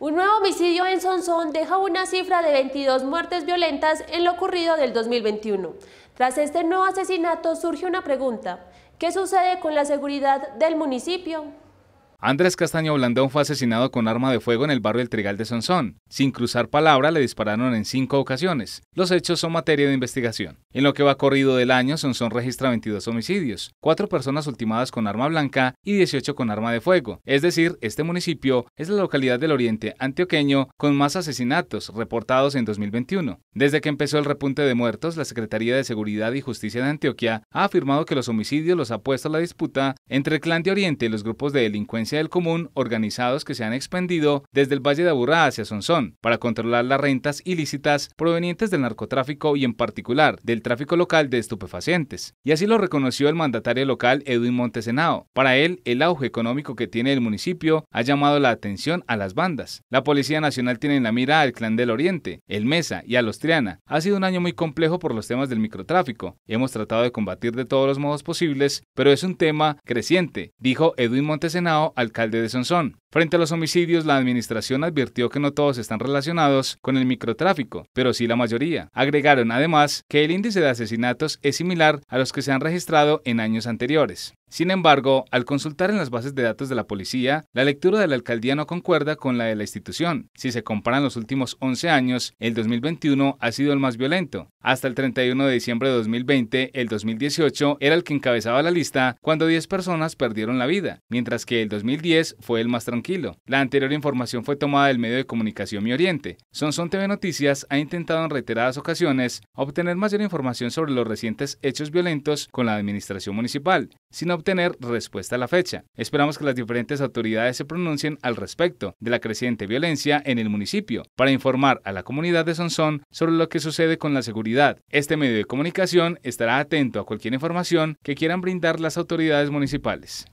Un nuevo homicidio en Sonsón deja una cifra de 22 muertes violentas en lo ocurrido del 2021. Tras este nuevo asesinato surge una pregunta, ¿qué sucede con la seguridad del municipio? Andrés Castaño Blandón fue asesinado con arma de fuego en el barrio El Trigal de Sonsón. Sin cruzar palabra, le dispararon en cinco ocasiones. Los hechos son materia de investigación. En lo que va corrido del año, Sonsón registra 22 homicidios, cuatro personas ultimadas con arma blanca y 18 con arma de fuego. Es decir, este municipio es la localidad del oriente antioqueño con más asesinatos reportados en 2021. Desde que empezó el repunte de muertos, la Secretaría de Seguridad y Justicia de Antioquia ha afirmado que los homicidios los ha puesto a la disputa entre el clan de oriente y los grupos de delincuencia del común organizados que se han expandido desde el Valle de Aburrá hacia Sonsón para controlar las rentas ilícitas provenientes del narcotráfico y en particular del tráfico local de estupefacientes. Y así lo reconoció el mandatario local Edwin Montesenao. Para él, el auge económico que tiene el municipio ha llamado la atención a las bandas. La Policía Nacional tiene en la mira al Clan del Oriente, el Mesa y a los Triana. Ha sido un año muy complejo por los temas del microtráfico. Hemos tratado de combatir de todos los modos posibles, pero es un tema creciente, dijo Edwin Montesenao alcalde de Sansón. Frente a los homicidios, la administración advirtió que no todos están relacionados con el microtráfico, pero sí la mayoría. Agregaron además que el índice de asesinatos es similar a los que se han registrado en años anteriores. Sin embargo, al consultar en las bases de datos de la policía, la lectura de la alcaldía no concuerda con la de la institución. Si se comparan los últimos 11 años, el 2021 ha sido el más violento. Hasta el 31 de diciembre de 2020, el 2018 era el que encabezaba la lista cuando 10 personas perdieron la vida, mientras que el 2010 fue el más tranquilo la anterior información fue tomada del medio de comunicación Mi Oriente. Sonson TV Noticias ha intentado en reiteradas ocasiones obtener mayor información sobre los recientes hechos violentos con la administración municipal, sin obtener respuesta a la fecha. Esperamos que las diferentes autoridades se pronuncien al respecto de la creciente violencia en el municipio para informar a la comunidad de Sonson sobre lo que sucede con la seguridad. Este medio de comunicación estará atento a cualquier información que quieran brindar las autoridades municipales.